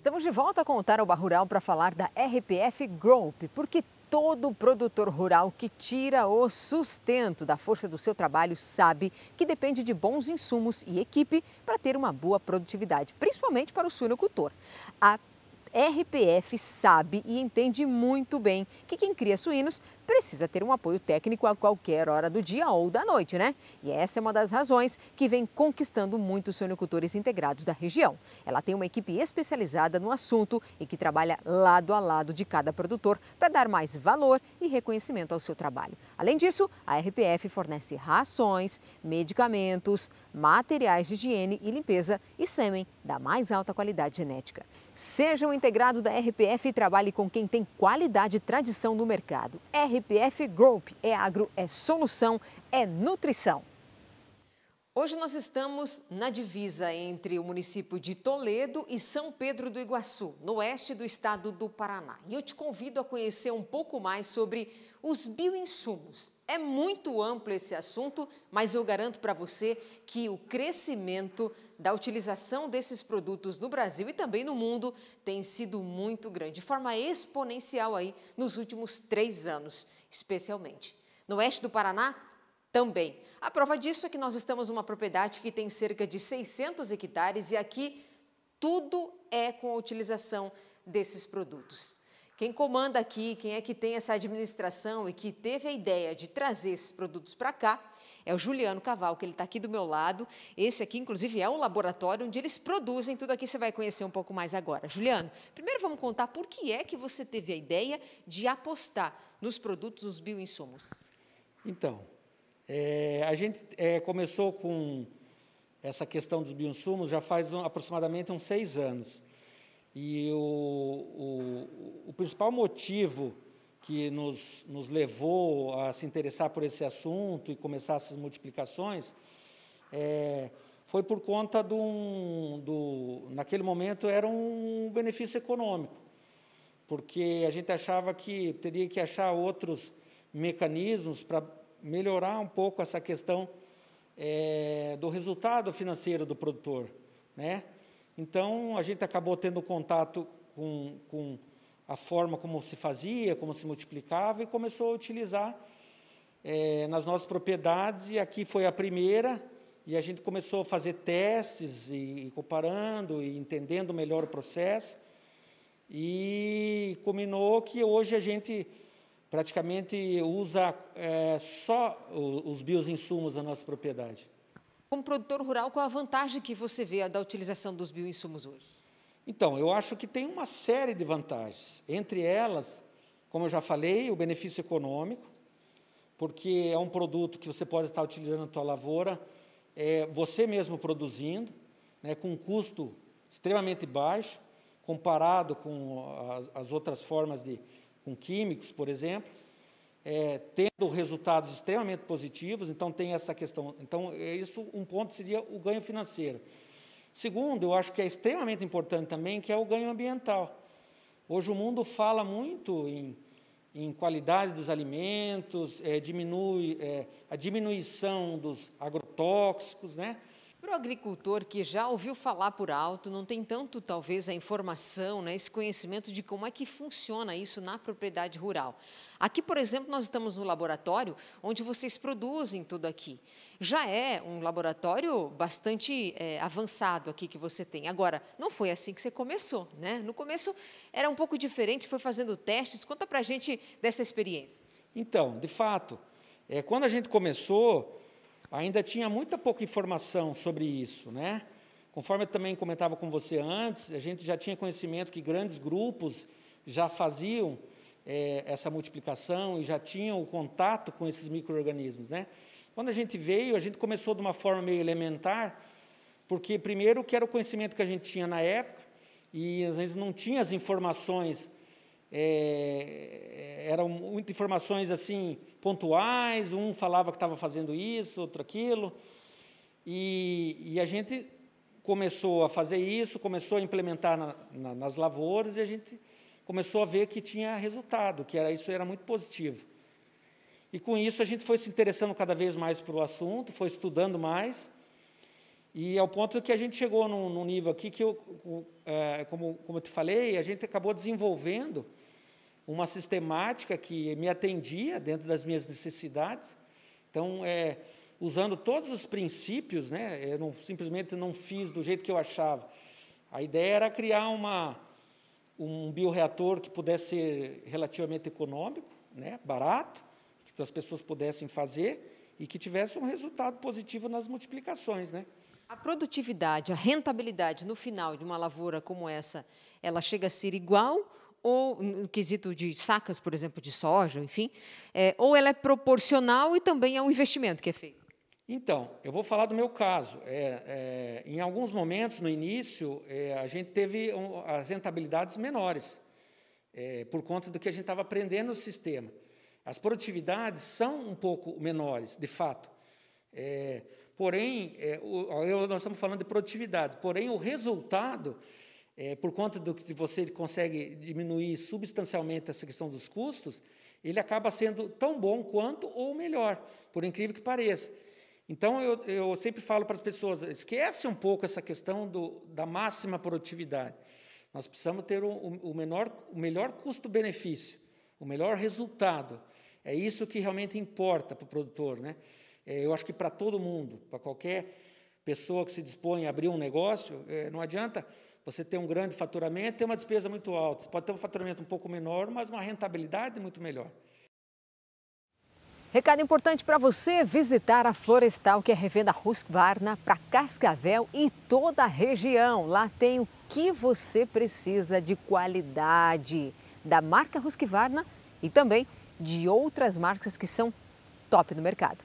Estamos de volta com o Taroba Rural para falar da RPF Group, porque todo produtor rural que tira o sustento da força do seu trabalho sabe que depende de bons insumos e equipe para ter uma boa produtividade, principalmente para o suinocultor. A RPF sabe e entende muito bem que quem cria suínos precisa ter um apoio técnico a qualquer hora do dia ou da noite, né? E essa é uma das razões que vem conquistando muitos suinocultores integrados da região. Ela tem uma equipe especializada no assunto e que trabalha lado a lado de cada produtor para dar mais valor e reconhecimento ao seu trabalho. Além disso, a RPF fornece rações, medicamentos, materiais de higiene e limpeza e sêmen da mais alta qualidade genética. Seja um integrado da RPF e trabalhe com quem tem qualidade e tradição no mercado. RPF Group é agro, é solução, é nutrição. Hoje nós estamos na divisa entre o município de Toledo e São Pedro do Iguaçu, no oeste do estado do Paraná. E eu te convido a conhecer um pouco mais sobre os bioinsumos. É muito amplo esse assunto, mas eu garanto para você que o crescimento da utilização desses produtos no Brasil e também no mundo tem sido muito grande, de forma exponencial aí nos últimos três anos, especialmente. No oeste do Paraná, também. A prova disso é que nós estamos numa propriedade que tem cerca de 600 hectares e aqui tudo é com a utilização desses produtos. Quem comanda aqui, quem é que tem essa administração e que teve a ideia de trazer esses produtos para cá, é o Juliano Caval, que ele está aqui do meu lado. Esse aqui, inclusive, é um laboratório onde eles produzem tudo aqui. Você vai conhecer um pouco mais agora. Juliano, primeiro vamos contar por que é que você teve a ideia de apostar nos produtos, nos bioinsumos. Então, é, a gente é, começou com essa questão dos bioinsumos já faz um, aproximadamente uns seis anos. E o, o, o principal motivo que nos, nos levou a se interessar por esse assunto e começar essas multiplicações é, foi por conta de um, do, naquele momento era um benefício econômico, porque a gente achava que teria que achar outros mecanismos para melhorar um pouco essa questão é, do resultado financeiro do produtor. Né? Então, a gente acabou tendo contato com, com a forma como se fazia, como se multiplicava e começou a utilizar é, nas nossas propriedades. E aqui foi a primeira, e a gente começou a fazer testes e, e comparando e entendendo melhor o processo. E culminou que hoje a gente praticamente usa é, só os bioinsumos da nossa propriedade. Como produtor rural, qual a vantagem que você vê da utilização dos bioinsumos hoje? Então, eu acho que tem uma série de vantagens. Entre elas, como eu já falei, o benefício econômico, porque é um produto que você pode estar utilizando na sua lavoura, é, você mesmo produzindo, né, com um custo extremamente baixo, comparado com as, as outras formas de, com químicos, por exemplo, é, tendo resultados extremamente positivos, então tem essa questão. Então, é isso um ponto seria o ganho financeiro. Segundo, eu acho que é extremamente importante também, que é o ganho ambiental. Hoje o mundo fala muito em, em qualidade dos alimentos, é, diminui é, a diminuição dos agrotóxicos, né? Para o agricultor que já ouviu falar por alto, não tem tanto, talvez, a informação, né, esse conhecimento de como é que funciona isso na propriedade rural. Aqui, por exemplo, nós estamos no laboratório onde vocês produzem tudo aqui. Já é um laboratório bastante é, avançado aqui que você tem. Agora, não foi assim que você começou, né? No começo era um pouco diferente, foi fazendo testes. Conta para a gente dessa experiência. Então, de fato, é, quando a gente começou ainda tinha muita pouca informação sobre isso, né? Conforme eu também comentava com você antes, a gente já tinha conhecimento que grandes grupos já faziam é, essa multiplicação e já tinham o contato com esses micro-organismos. Né? Quando a gente veio, a gente começou de uma forma meio elementar, porque, primeiro, que era o conhecimento que a gente tinha na época, e a gente não tinha as informações é, eram muitas informações assim pontuais, um falava que estava fazendo isso, outro aquilo, e, e, a gente começou a fazer isso, começou a implementar na, na, nas lavouras e a gente começou a ver que tinha resultado, que era isso era muito positivo. E com isso a gente foi se interessando cada vez mais pelo assunto, foi estudando mais, e ao ponto que a gente chegou num, num nível aqui que, eu, é, como, como eu te falei, a gente acabou desenvolvendo uma sistemática que me atendia dentro das minhas necessidades. Então, é, usando todos os princípios, né, eu não, simplesmente não fiz do jeito que eu achava. A ideia era criar uma, um bioreator que pudesse ser relativamente econômico, né, barato, que as pessoas pudessem fazer e que tivesse um resultado positivo nas multiplicações. Né? A produtividade, a rentabilidade no final de uma lavoura como essa, ela chega a ser igual ou no quesito de sacas, por exemplo, de soja, enfim, é, ou ela é proporcional e também é um investimento que é feito? Então, eu vou falar do meu caso. É, é, em alguns momentos, no início, é, a gente teve um, as rentabilidades menores, é, por conta do que a gente estava aprendendo no sistema. As produtividades são um pouco menores, de fato. É, porém, é, o, eu, nós estamos falando de produtividade, porém, o resultado é, por conta do que você consegue diminuir substancialmente essa questão dos custos, ele acaba sendo tão bom quanto ou melhor, por incrível que pareça. Então, eu, eu sempre falo para as pessoas, esquece um pouco essa questão do, da máxima produtividade. Nós precisamos ter o, o, menor, o melhor custo-benefício, o melhor resultado. É isso que realmente importa para o produtor. Né? É, eu acho que para todo mundo, para qualquer pessoa que se dispõe a abrir um negócio, é, não adianta você tem um grande faturamento, tem uma despesa muito alta. Você pode ter um faturamento um pouco menor, mas uma rentabilidade muito melhor. Recado importante para você visitar a Florestal, que é revenda Husqvarna para Cascavel e toda a região. Lá tem o que você precisa de qualidade da marca Husqvarna né? e também de outras marcas que são top no mercado.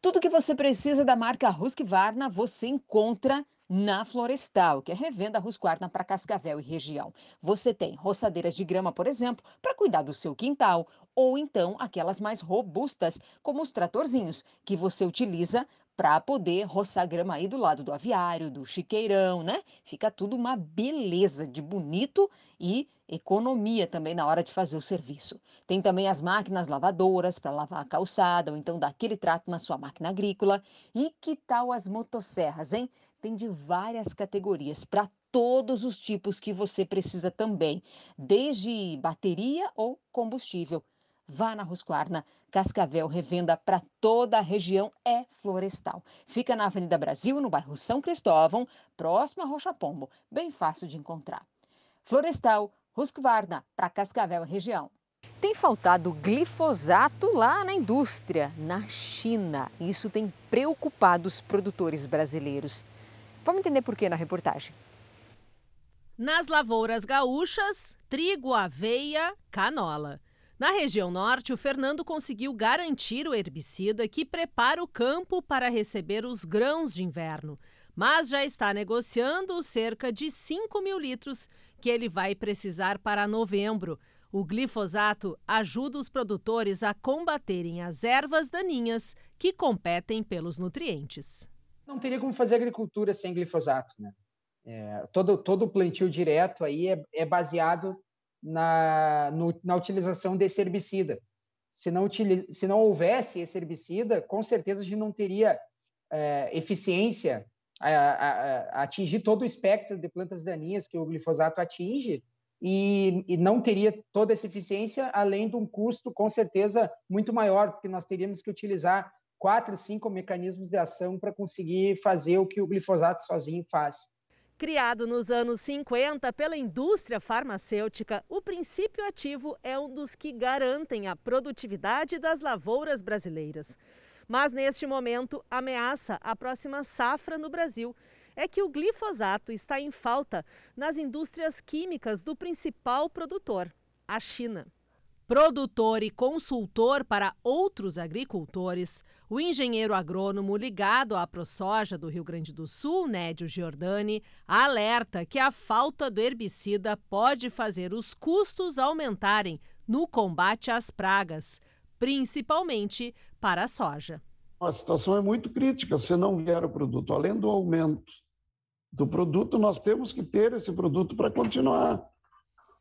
Tudo que você precisa da marca Husqvarna você encontra na Florestal, que é revenda Rusquarna para Cascavel e região. Você tem roçadeiras de grama, por exemplo, para cuidar do seu quintal, ou então aquelas mais robustas, como os tratorzinhos, que você utiliza para poder roçar grama aí do lado do aviário, do chiqueirão, né? Fica tudo uma beleza de bonito e economia também na hora de fazer o serviço. Tem também as máquinas lavadoras para lavar a calçada ou então dar aquele trato na sua máquina agrícola. E que tal as motosserras, hein? Tem de várias categorias, para todos os tipos que você precisa também, desde bateria ou combustível. Vá na Rusquarna, Cascavel Revenda para toda a região é florestal. Fica na Avenida Brasil, no bairro São Cristóvão, próximo a Rocha Pombo, bem fácil de encontrar. Florestal, Husqvarna, para Cascavel região. Tem faltado glifosato lá na indústria, na China. Isso tem preocupado os produtores brasileiros. Vamos entender por que na reportagem. Nas lavouras gaúchas, trigo, aveia, canola. Na região norte, o Fernando conseguiu garantir o herbicida que prepara o campo para receber os grãos de inverno, mas já está negociando cerca de 5 mil litros que ele vai precisar para novembro. O glifosato ajuda os produtores a combaterem as ervas daninhas que competem pelos nutrientes não teria como fazer agricultura sem glifosato, né? É, todo todo plantio direto aí é, é baseado na no, na utilização desse herbicida. Se não utiliza, se não houvesse esse herbicida, com certeza a gente não teria é, eficiência a, a, a, atingir todo o espectro de plantas daninhas que o glifosato atinge e, e, não teria toda essa eficiência, além de um custo, com certeza, muito maior, porque nós teríamos que utilizar quatro, cinco mecanismos de ação para conseguir fazer o que o glifosato sozinho faz. Criado nos anos 50 pela indústria farmacêutica, o princípio ativo é um dos que garantem a produtividade das lavouras brasileiras. Mas neste momento, ameaça a próxima safra no Brasil é que o glifosato está em falta nas indústrias químicas do principal produtor, a China. Produtor e consultor para outros agricultores, o engenheiro agrônomo ligado à ProSoja do Rio Grande do Sul, Nédio Giordani, alerta que a falta do herbicida pode fazer os custos aumentarem no combate às pragas, principalmente para a soja. A situação é muito crítica se não vier o produto. Além do aumento do produto, nós temos que ter esse produto para continuar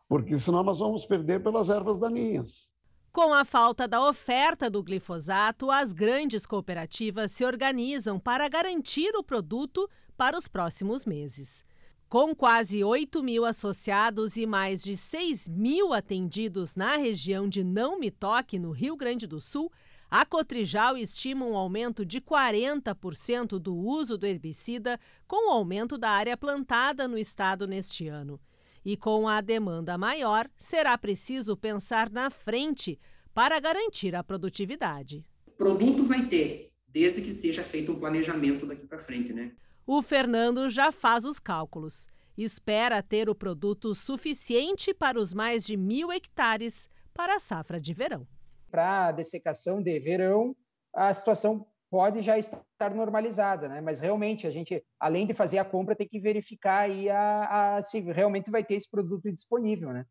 porque senão nós vamos perder pelas ervas daninhas. Com a falta da oferta do glifosato, as grandes cooperativas se organizam para garantir o produto para os próximos meses. Com quase 8 mil associados e mais de 6 mil atendidos na região de Não Me Toque, no Rio Grande do Sul, a Cotrijal estima um aumento de 40% do uso do herbicida com o aumento da área plantada no estado neste ano. E com a demanda maior, será preciso pensar na frente para garantir a produtividade. O produto vai ter, desde que seja feito um planejamento daqui para frente, né? O Fernando já faz os cálculos. Espera ter o produto suficiente para os mais de mil hectares para a safra de verão. Para a dessecação de verão, a situação pode já estar normalizada, né? Mas realmente a gente, além de fazer a compra, tem que verificar aí a, a se realmente vai ter esse produto disponível, né?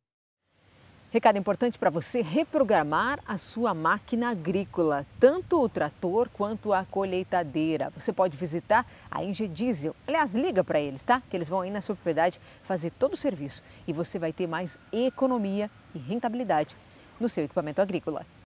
Recado importante para você reprogramar a sua máquina agrícola, tanto o trator quanto a colheitadeira. Você pode visitar a Inge Diesel. Aliás, liga para eles, tá? Que eles vão aí na sua propriedade fazer todo o serviço e você vai ter mais economia e rentabilidade no seu equipamento agrícola.